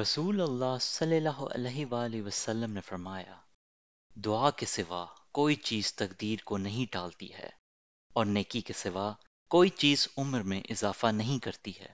رسول اللہ صلی اللہ علیہ وآلہ وسلم نے فرمایا دعا کے سوا کوئی چیز تقدیر کو نہیں ٹالتی ہے اور نیکی کے سوا کوئی چیز عمر میں اضافہ نہیں کرتی ہے